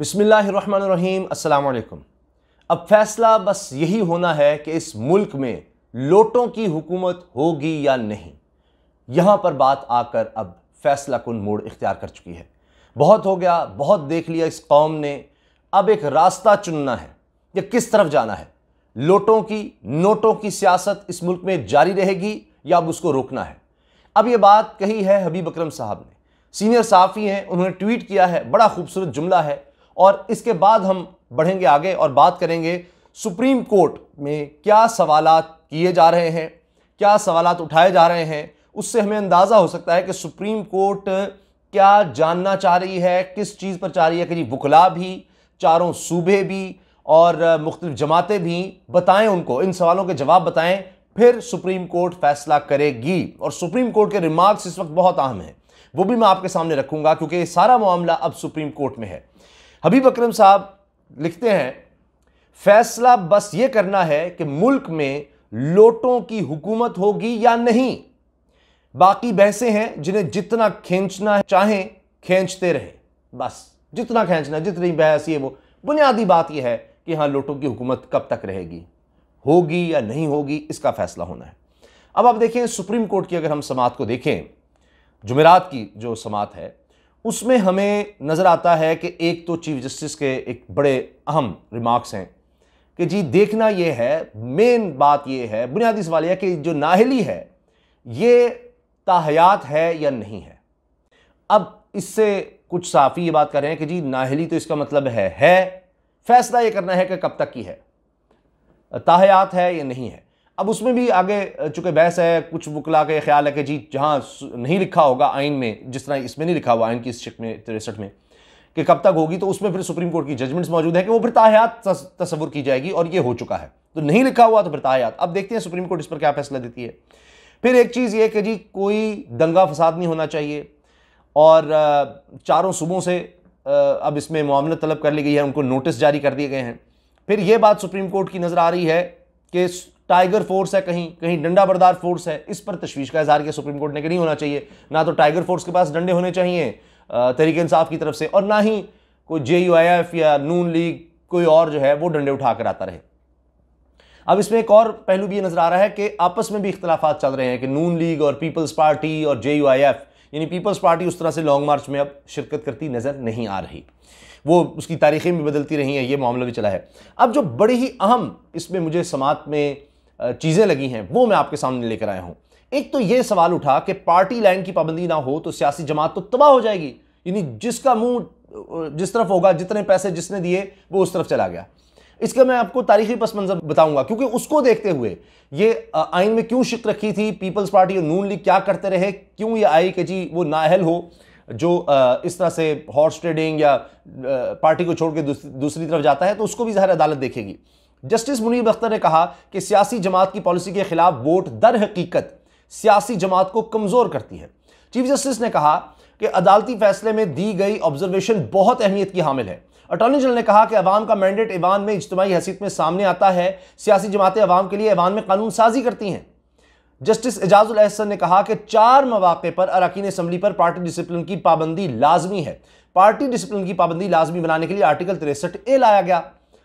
बसमिलकुम अल्लाम अब फैसला बस यही होना है कि इस मुल्क में लोटों की हुकूमत होगी या नहीं यहाँ पर बात आकर अब फैसला कन मोड़ इख्तियार कर चुकी है बहुत हो गया बहुत देख लिया इस कौम ने अब एक रास्ता चुनना है या किस तरफ जाना है लोटों की नोटों की सियासत इस मुल्क में जारी रहेगी या अब उसको रोकना है अब ये बात कही है हबीब अक्रम साहब ने सीनियर साफ़ी हैं उन्होंने ट्वीट किया है बड़ा खूबसूरत जुमला है और इसके बाद हम बढ़ेंगे आगे और बात करेंगे सुप्रीम कोर्ट में क्या सवाल किए जा रहे हैं क्या सवाल उठाए जा रहे हैं उससे हमें अंदाज़ा हो सकता है कि सुप्रीम कोर्ट क्या जानना चाह रही है किस चीज़ पर चाह रही है कि जी वकला भी चारों सूबे भी और मुख्तलिफ जमातें भी बताएं उनको इन सवालों के जवाब बताएं फिर सुप्रीम कोर्ट फैसला करेगी और सुप्रीम कोर्ट के रिमार्क्स इस वक्त बहुत अहम हैं वो भी मैं आपके सामने रखूंगा क्योंकि ये सारा मामला अब सुप्रीम कोर्ट में है हबीब अकरम साहब लिखते हैं फैसला बस ये करना है कि मुल्क में लोटों की हुकूमत होगी या नहीं बाकी बहसें हैं जिन्हें जितना खींचना चाहें खींचते रहे बस जितना खींचना जितनी बहस ये वो बुनियादी बात यह है कि हाँ लोटों की हुकूमत कब तक रहेगी होगी या नहीं होगी इसका फैसला होना है अब आप देखें सुप्रीम कोर्ट की अगर हम समात को देखें जुमेरात की जो समात है उसमें हमें नज़र आता है कि एक तो चीफ जस्टिस के एक बड़े अहम रिमार्क्स हैं कि जी देखना यह है मेन बात यह है बुनियादी सवाल यह कि जो नाहली है ये ताहयात है या नहीं है अब इससे कुछ साफ़ी ये बात कर रहे हैं कि जी नाहली तो इसका मतलब है है फैसला ये करना है कि कब तक की है ताहयात है या नहीं है अब उसमें भी आगे चूंकि बहस है कुछ वकला का ख्याल है कि जी जहाँ नहीं लिखा होगा आइन में जिस तरह इसमें नहीं लिखा हुआ आइन की इस शिक में तिरसठ में कि कब तक होगी तो उसमें फिर सुप्रीम कोर्ट की जजमेंट्स मौजूद है कि वो फिर ताहयात तस्वुर की जाएगी और ये हो चुका है तो नहीं लिखा हुआ तो फिर ताहयात अब देखते हैं सुप्रीम कोर्ट इस पर क्या फैसला देती है फिर एक चीज़ ये कि जी कोई दंगा फसाद नहीं होना चाहिए और चारों सूबों से अब इसमें मामला तलब कर ली गई है उनको नोटिस जारी कर दिए गए हैं फिर ये बात सुप्रीम कोर्ट की नज़र आ रही है कि टाइगर फोर्स है कहीं कहीं डंडा बरदार फोर्स है इस पर तशवीश का इजहार किया सुप्रीम कोर्ट ने कि नहीं होना चाहिए ना तो टाइगर फोर्स के पास डंडे होने चाहिए तरीके इंसाफ की तरफ से और ना ही कोई जे या नून लीग कोई और जो है वो डंडे उठा कर आता रहे अब इसमें एक और पहलू भी नज़र आ रहा है कि आपस में भी इख्तलाफा चल रहे हैं कि नून लीग और पीपल्स पार्टी और जे यानी पीपल्स पार्टी उस तरह से लॉन्ग मार्च में अब शिरकत करती नज़र नहीं आ रही वो उसकी तारीखें भी बदलती रही हैं ये मामला भी चला है अब जो बड़ी ही अहम इसमें मुझे समात में चीज़ें लगी हैं वो मैं आपके सामने लेकर आया हूँ एक तो ये सवाल उठा कि पार्टी लाइन की पाबंदी ना हो तो सियासी जमात तो तबाह हो जाएगी यानी जिसका मुंह जिस तरफ होगा जितने पैसे जिसने दिए वो उस तरफ चला गया इसका मैं आपको तारीखी पस मंजर बताऊंगा क्योंकि उसको देखते हुए ये आइन में क्यों शिक रखी थी पीपल्स पार्टी और नून लीग क्या करते रहे क्यों ये आई कि जी वो नाअहल हो जो इस तरह से हॉर्स ट्रेडिंग या पार्टी को छोड़ के दूसरी तरफ जाता है तो उसको भी ज़ाहिर अदालत देखेगी जस्टिस मुनीब अख्तर ने कहा कि सियासी जमात की पॉलिसी के खिलाफ वोट दर हकीकत सियासी जमात को कमजोर करती है चीफ जस्टिस ने कहा कि अदालती फैसले में दी गई ऑब्जर्वेशन बहुत अहमियत की हामिल है अटॉर्नी जनरल ने कहा कि अवाम का मैंडेट ईवान में इज्तमाही हैसियत में सामने आता है सियासी जमातें अवाम के लिए ईवान में कानून साजी करती हैं जस्टिस एजाजुल अहसन ने कहा कि चार मौाक़े पर अरकान असम्बली पर पार्टी डिसिप्लिन की पाबंदी लाजमी है पार्टी डिसिप्लिन की पाबंदी लाजमी बनाने के लिए आर्टिकल तिरसठ ए लाया गया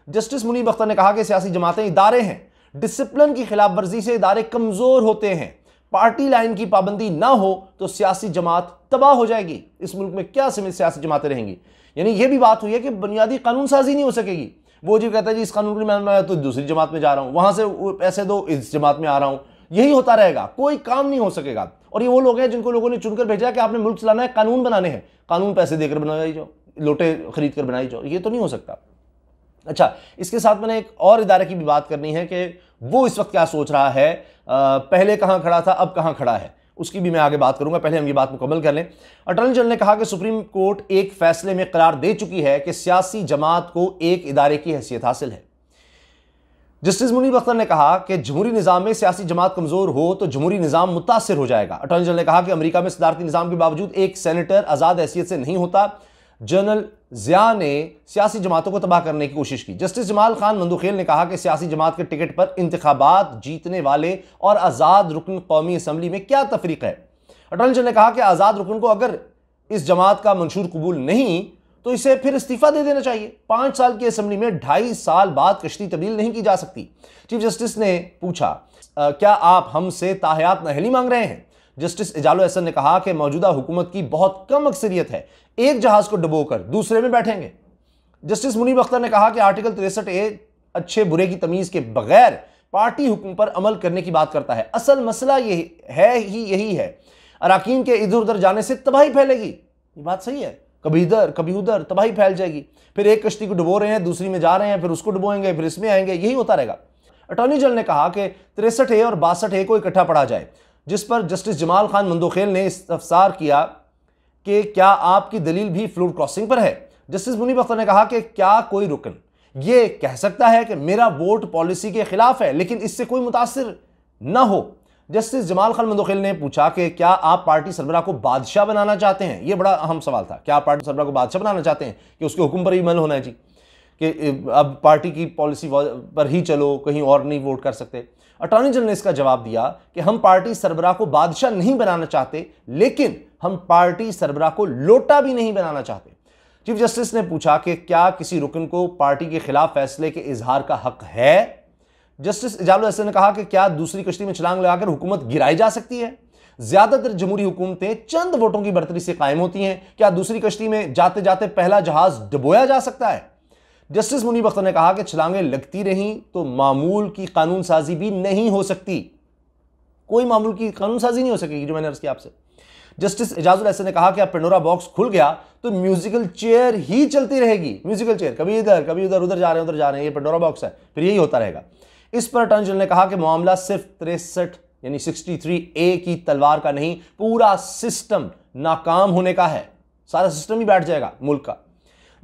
जस्टिस मुनीब अख्तर ने कहा कि सियासी जमातें इदारे हैं डिसिप्लिन की खिलाफ वर्जी से इदारे कमज़ोर होते हैं पार्टी लाइन की पाबंदी ना हो तो सियासी जमात तबाह हो जाएगी इस मुल्क में क्या सियासी जमातें रहेंगी यानी यह भी बात हुई है कि बुनियादी कानून साजी नहीं हो सकेगी वो जी कहता है जी इस कानून की मैं, मैं तो दूसरी जमात में जा रहा हूँ वहाँ से पैसे दो इस जमात में आ रहा हूँ यही होता रहेगा कोई काम नहीं हो सकेगा और ये वो लोग हैं जिनको लोगों ने चुनकर भेजा है कि आपने मुल्क चलाना है कानून बनाने हैं कानून पैसे देकर बनाई जाओ लोटे खरीद कर बनाई जाओ ये तो नहीं हो सकता अच्छा इसके साथ मैंने एक और इदारे की भी बात करनी है कि वो इस वक्त क्या सोच रहा है पहले कहाँ खड़ा था अब कहाँ खड़ा है उसकी भी मैं आगे बात करूंगा पहले हम ये बात मुकम्मल कर लें अटॉर्नी जनरल ने कहा कि सुप्रीम कोर्ट एक फैसले में करार दे चुकी है कि सियासी जमात को एक इदारे की हैसियत हासिल है जस्टिस मुनीब अख्तर ने कहा कि जमहूरी निज़ाम में सियासी जमात कमज़ोर हो तो जमहूरी निज़ाम मुतासर हो जाएगा अटॉर्नी जनरल ने कहा कि अमरीका में सदारती निज़ाम के बावजूद एक सैनिटर आज़ाद हैसियत से नहीं होता जनरल जिया ने सियासी जमातों को तबाह करने की कोशिश की जस्टिस जमाल खान मंदूखेल ने कहा कि सियासी जमात के टिकट पर इंतबात जीतने वाले और आज़ाद रुकन कौमी असम्बली में क्या तफरीक है अटल जी ने कहा कि आज़ाद रुकन को अगर इस जमात का मंशूर कबूल नहीं तो इसे फिर इस्तीफा दे देना चाहिए पाँच साल की असम्बली में ढाई साल बाद कश्ती तब्दील नहीं की जा सकती चीफ जस्टिस ने पूछा क्या आप हमसे ताहयात नहली मांग रहे हैं जस्टिस इजालो एहसन ने कहा कि मौजूदा हुकूमत की बहुत कम अक्सरियत है एक जहाज को डुबोकर दूसरे में बैठेंगे जस्टिस मुनीब अख्तर ने कहा कि आर्टिकल तिरसठ ए अच्छे बुरे की तमीज के बगैर पार्टी हुक्म पर अमल करने की बात करता है असल मसला ये है ही यही है अरकान के इधर उधर जाने से तबाही फैलेगी ये बात सही है कभी इधर कभी उधर तबाही फैल जाएगी फिर एक कश्ती को डुबो रहे हैं दूसरी में जा रहे हैं फिर उसको डुबोएंगे फिर इसमें आएंगे यही होता रहेगा अटॉर्नी जनरल ने कहा कि तिरसठ ए और बासठ ए को इकट्ठा पड़ा जाए जिस पर जस्टिस जमाल खान मंदोखेल ने इस्तफसार किया कि क्या आपकी दलील भी फ्लोर क्रॉसिंग पर है जस्टिस मुनीब अख्तर ने कहा कि क्या कोई रुकन ये कह सकता है कि मेरा वोट पॉलिसी के खिलाफ है लेकिन इससे कोई मुतासर न हो जस्टिस जमाल खान मंदोखेल ने पूछा कि क्या आप पार्टी सरबरा को बादशाह बनाना चाहते हैं ये बड़ा अहम सवाल था क्या आप पार्टी सरबरा को बादशाह बनाना चाहते हैं कि उसके हुक्म पर ही मल होना है जी कि अब पार्टी की पॉलिसी पर ही चलो कहीं और नहीं वोट कर सकते अटॉर्नी जनरल ने इसका जवाब दिया कि हम पार्टी सरबराह को बादशाह नहीं बनाना चाहते लेकिन हम पार्टी सरबराह को लोटा भी नहीं बनाना चाहते चीफ जस्टिस ने पूछा कि क्या किसी रुकन को पार्टी के खिलाफ फैसले के इजहार का हक है जस्टिस इजाजुल हसन ने कहा कि क्या दूसरी कश्ती में छलांग लगाकर हुकूमत गिराई जा सकती है ज्यादातर जमहूरी हुकूमतें चंद वोटों की बर्तरी से कायम होती हैं क्या दूसरी कश्ती में जाते जाते पहला जहाज डबोया जा सकता है जस्टिस मुनीब अख्तर ने कहा कि छलांगें लगती रहीं तो मामूल की कानून साजी भी नहीं हो सकती कोई मामूल की कानून साजी नहीं हो सकेगी जो मैंने अर्ज किया आपसे जस्टिस एजाजुल ऐसे ने कहा कि अब पेंडोरा बॉक्स खुल गया तो म्यूजिकल चेयर ही चलती रहेगी म्यूजिकल चेयर कभी इधर कभी उधर उधर जा रहे हैं उधर जा रहे हैं ये पेंडोरा बॉक्स है फिर यही होता रहेगा इस पर अटॉर्नी जनरल ने कहा कि मामला सिर्फ तिरसठ यानी सिक्सटी ए की तलवार का नहीं पूरा सिस्टम नाकाम होने का है सारा सिस्टम ही बैठ जाएगा मुल्क का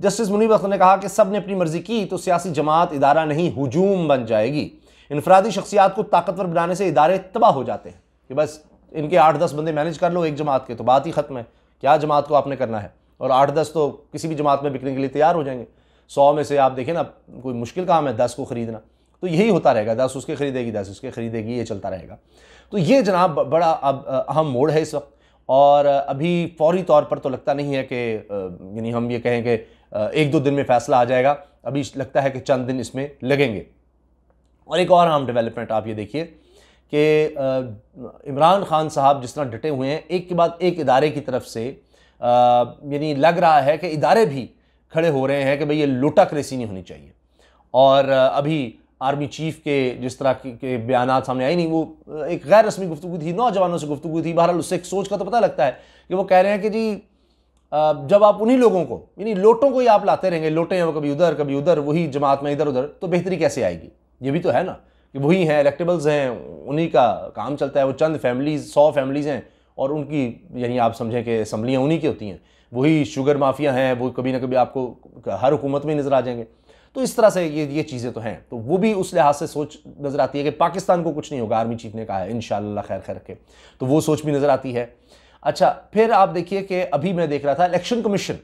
जस्टिस मुनीब अख्तर ने कहा कि सब ने अपनी मर्जी की तो सियासी जमात इदारा नहीं हजूम बन जाएगी इनफरादी शख्सियात को ताकतवर बनाने से इदारे तबाह हो जाते हैं कि बस इनके आठ दस बंदे मैनेज कर लो एक जमात के तो बात ही ख़त्म है क्या जमात को आपने करना है और आठ दस तो किसी भी जमात में बिकने के लिए तैयार हो जाएंगे सौ में से आप देखें ना कोई मुश्किल काम है दस को ख़रीदना तो यही होता रहेगा दस उसके ख़रीदेगी दस उसके ख़रीदेगी ये चलता रहेगा तो ये जनाब बड़ा अब अहम मोड़ है इस वक्त और अभी फौरी तौर पर तो लगता नहीं है कि यानी हम ये कहें कि एक दो दिन में फैसला आ जाएगा अभी लगता है कि चंद दिन इसमें लगेंगे और एक और अहम डेवलपमेंट आप ये देखिए कि इमरान खान साहब जिस तरह डटे हुए हैं एक के बाद एक इदारे की तरफ से यानी लग रहा है कि इदारे भी खड़े हो रहे हैं कि भाई ये लुटा क्रेसी नहीं होनी चाहिए और अभी आर्मी चीफ के जिस तरह के बयान सामने आए नहीं वो एक गैर रस्मी गुफ्तु थी नौजवानों से गुफ्तु थी बहरहाल उससे एक सोच का तो पता लगता है कि वो कह रहे हैं कि जी जब आप उन्हीं लोगों को यानी लोटों को ही आप लाते रहेंगे लोटे हैं वो कभी उधर कभी उधर वही जमात में इधर उधर तो बेहतरी कैसे आएगी ये भी तो है ना कि वही हैं इलेक्टेबल्स हैं उन्हीं का काम चलता है वो चंद फैमिलीज सौ फैमिलीज़ हैं और उनकी यानी आप समझें कि असम्बलियाँ उन्हीं की होती हैं वही शुगर माफिया हैं वो कभी ना कभी आपको हर हुकूमत में नज़र आ जाएंगे तो इस तरह से ये ये चीज़ें तो हैं तो वो भी उस लिहाज से सोच नज़र आती है कि पाकिस्तान को कुछ नहीं होगा आर्मी चीफ ने कहा है इन खैर खैर के तो वो सोच भी नज़र आती है अच्छा फिर आप देखिए कि अभी मैं देख रहा था इलेक्शन कमीशन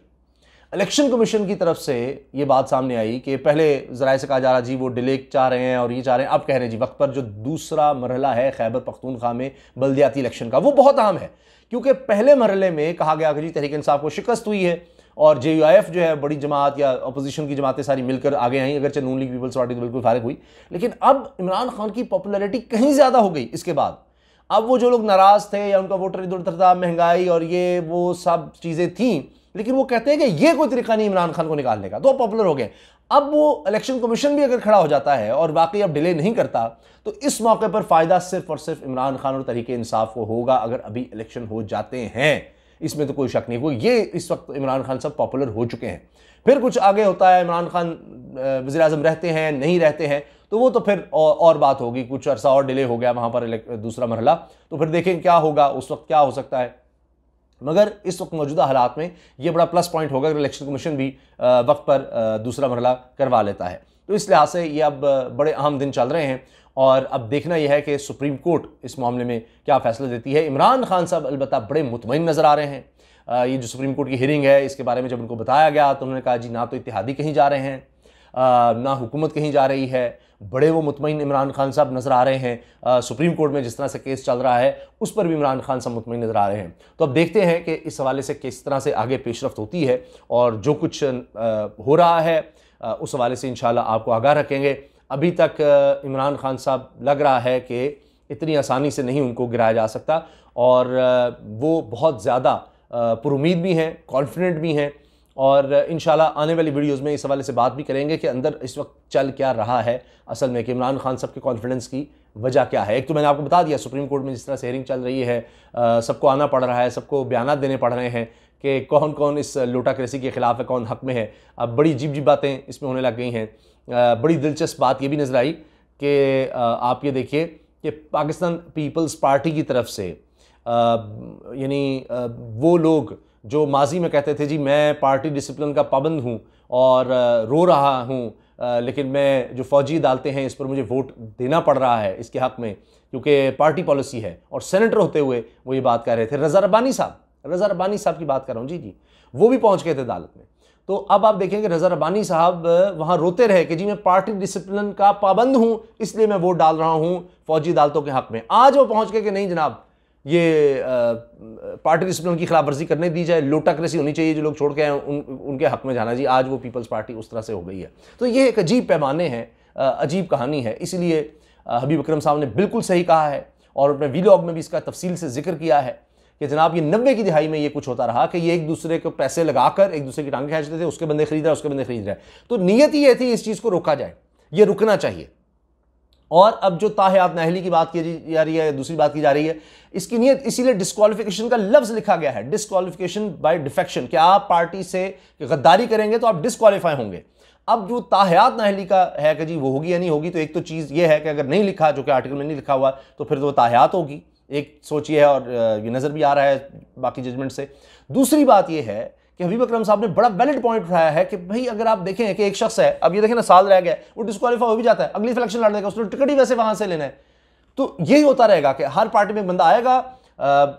इलेक्शन कमीशन की तरफ से ये बात सामने आई कि पहले ज़रा से कहा जा रहा जी वो डिले चाह रहे हैं और ये चाह रहे हैं अब कह रहे हैं जी वक्त पर जो दूसरा मरहला है खैबर पख्तूनखा में बल्दियाती इलेक्शन का वो बहुत अहम है क्योंकि पहले मरहले में कहा गया कि जी तहरीक इंसाफ को शिकस्त हुई है और जे यू आई एफ जो है बड़ी जमात या अपोजिशन की जमातें सारी मिलकर आगे आई अगर नून लीग पीपल्स पार्टी तो बिल्कुल फारग हुई लेकिन अब इमरान खान की पॉपुलरिटी कहीं ज़्यादा हो गई इसके बाद अब वो जो लोग नाराज़ थे या उनका वोटर इधर उधर था महंगाई और ये वो सब चीज़ें थी लेकिन वो कहते हैं कि ये कोई तरीका नहीं इमरान खान को निकालने का तो पॉपुलर हो गए अब वो इलेक्शन कमीशन भी अगर खड़ा हो जाता है और बाकी अब डिले नहीं करता तो इस मौके पर फ़ायदा सिर्फ और सिर्फ इमरान खान और तरीके इंसाफ को होगा अगर अभी इलेक्शन हो जाते हैं इसमें तो कोई शक नहीं हुआ ये इस वक्त इमरान खान सब पॉपुलर हो चुके हैं फिर कुछ आगे होता है इमरान खान वजी रहते हैं नहीं रहते हैं तो वो तो फिर और, और बात होगी कुछ अरसा और डिले हो गया वहाँ पर दूसरा मरहला तो फिर देखें क्या होगा उस वक्त क्या हो सकता है मगर इस वक्त मौजूदा हालात में ये बड़ा प्लस पॉइंट होगा अगर इलेक्शन कमीशन भी वक्त पर दूसरा मरला करवा लेता है तो इस लिहाज से ये अब बड़े अहम दिन चल रहे हैं और अब देखना यह है कि सुप्रीम कोर्ट इस मामले में क्या फैसला देती है इमरान खान साहब अलबत्त बड़े मुतमिन नज़र आ रहे हैं ये जो सुप्रीम कोर्ट की हियरिंग है इसके बारे में जब उनको बताया गया तो उन्होंने कहा जी ना तो इतिहादी कहीं जा रहे हैं ना हुकूमत कहीं जा रही है बड़े वो मुतमिन इमरान खान साहब नज़र आ रहे हैं सुप्रीम कोर्ट में जिस तरह से केस चल रहा है उस पर भी इमरान खान साहब मुतमिन नज़र आ रहे हैं तो अब देखते हैं कि इस हवाले से किस तरह से आगे पेशरफ होती है और जो कुछ हो रहा है उस हवाले से इन आपको आगाह रखेंगे अभी तक इमरान खान साहब लग रहा है कि इतनी आसानी से नहीं उनको गिराया जा सकता और वो बहुत ज़्यादा पुरुद भी हैं कॉन्फिडेंट भी हैं और इन आने वाली वीडियोस में इस हवाले से बात भी करेंगे कि अंदर इस वक्त चल क्या रहा है असल में कि इमरान खान साहब के कॉन्फिडेंस की वजह क्या है एक तो मैंने आपको बता दिया सुप्रीम कोर्ट में जिस तरह से हेयरिंग चल रही है सबको आना पड़ रहा है सबको बयान देने पड़ रहे हैं कि कौन कौन इस लोटाक्रेसी के ख़िलाफ़ है कौन हक में है अब बड़ी जीप जीप बातें इसमें होने लग गई हैं बड़ी दिलचस्प बात ये भी नज़र आई कि आप ये देखिए कि पाकिस्तान पीपल्स पार्टी की तरफ से यानी वो लोग जो माजी में कहते थे जी मैं पार्टी डिसिप्लिन का पाबंद हूँ और रो रहा हूँ लेकिन मैं जो फौजी डालते हैं इस पर मुझे वोट देना पड़ रहा है इसके हक़ में क्योंकि पार्टी पॉलिसी है और सेनेटर होते हुए वो ये बात कर रहे थे रज़ा रब्बानी साहब रज़ा रब्बानी साहब की बात कर रहा हूँ जी जी वो भी पहुँच गए थे अदालत में तो अब आप देखेंगे रज़ा रब्बानी साहब वहाँ रोते रहे कि जी मैं पार्टी डिसिप्लिन का पाबंद हूँ इसलिए मैं वोट डाल रहा हूँ फौजी अदालतों के हक़ में आज वो पहुँच गए कि नहीं जनाब ये पार्टी डिसिप्लिन की खिलाफ वर्जी करने दी जाए लोटाक्रेसी होनी चाहिए जो लोग छोड़ के आए उन, उनके हक में जाना जी आज वो पीपल्स पार्टी उस तरह से हो गई है तो ये एक अजीब पैमाने हैं अजीब कहानी है इसीलिए हबीब अक्रम साहब ने बिल्कुल सही कहा है और अपने वीलॉग में भी इसका तफसील से जिक्र किया है कि जनाब ये नब्बे की दिहाई में ये कुछ होता रहा कि ये एक दूसरे को पैसे लगाकर एक दूसरे की टांगे खींचते थे उसके बंदे खरीद रहा है उसके बंदे खरीद रहा है तो नीयत ये थी इस चीज़ को रोका जाए ये रुकना चाहिए और अब जो ताहयात नहली की बात की जा रही है दूसरी बात की जा रही है इसकी नीयत इसीलिए डिस्कालिफिकेशन का लफ्ज लिखा गया है डिस्कालिफिकेशन बाय डिफेक्शन कि आप पार्टी से गद्दारी करेंगे तो आप डिस्कालीफाई होंगे अब जो ताहयात नाहली का है कि जी वो होगी या नहीं होगी तो एक तो चीज़ ये है कि अगर नहीं लिखा जो कि आर्टिकल में नहीं लिखा हुआ तो फिर तो वो ताहयात होगी एक सोचिए है और ये नज़र भी आ रहा है बाकी जजमेंट से दूसरी बात यह है कि हबीब अकरम साहब ने बड़ा वैलिड पॉइंट उठाया है कि भाई अगर आप देखें कि एक शख्स है अब ये देखें ना साल रह गया वो डिस्कालीफाई हो भी जाता है अगली इलेक्शन लड़ देगा उसने टिकट ही वैसे वहाँ से लेना है तो यही होता रहेगा कि हर पार्टी में बंदा आएगा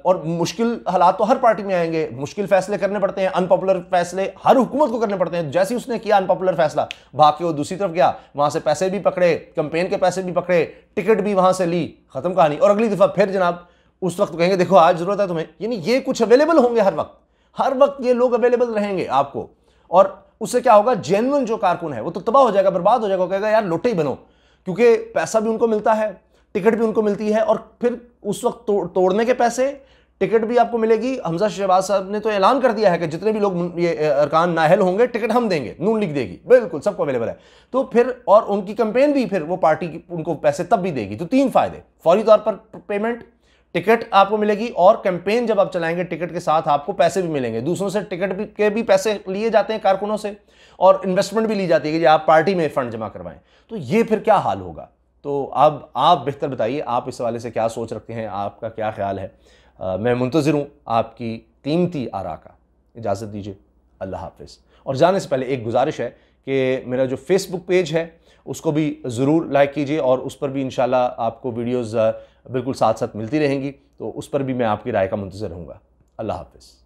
और मुश्किल हालात तो हर पार्टी में आएंगे मुश्किल फैसले करने पड़ते हैं अनपॉपुलर फैसले हर हुकूमत को करने पड़ते हैं जैसे ही उसने किया अनपॉपुलर फैसला भाग के वो दूसरी तरफ गया वहाँ से पैसे भी पकड़े कंपेन के पैसे भी पकड़े टिकट भी वहाँ से ली ख़त्म कहानी और अगली दफ़ा फिर जनाब उस वक्त कहेंगे देखो आज ज़रूरत है तुम्हें यानी ये कुछ अवेलेबल होंगे हर वक्त हर वक्त ये लोग अवेलेबल रहेंगे आपको और उससे क्या होगा जेनुअन जो कारकुन है वो तो तबाह हो जाएगा बर्बाद हो जाएगा कहेगा यार लोटे ही बनो क्योंकि पैसा भी उनको मिलता है टिकट भी उनको मिलती है और फिर उस वक्त तो, तोड़ने के पैसे टिकट भी आपको मिलेगी हमजा शहबाज साहब ने तो ऐलान कर दिया है कि जितने भी लोग ये अरकान नाहल होंगे टिकट हम देंगे नून लिख देगी बिल्कुल सबको अवेलेबल है तो फिर और उनकी कंपेन भी फिर वो पार्टी उनको पैसे तब भी देगी तो तीन फायदे फौरी तौर पर पेमेंट टिकट आपको मिलेगी और कैंपेन जब आप चलाएंगे टिकट के साथ आपको पैसे भी मिलेंगे दूसरों से टिकट भी, के भी पैसे लिए जाते हैं कारकुनों से और इन्वेस्टमेंट भी ली जाती है कि आप पार्टी में फंड जमा करवाएं तो ये फिर क्या हाल होगा तो अब आप बेहतर बताइए आप इस हवाले से क्या सोच रखते हैं आपका क्या ख्याल है आ, मैं मुंतज़र हूँ आपकी कीमती आरा का इजाज़त दीजिए अल्लाह हाफिज़ और जाने से पहले एक गुजारिश है कि मेरा जो फेसबुक पेज है उसको भी ज़रूर लाइक कीजिए और उस पर भी इन आपको वीडियोज़ बिल्कुल साथ साथ मिलती रहेंगी तो उस पर भी मैं आपकी राय का मंतजर रहूँगा अल्लाह हाफिज़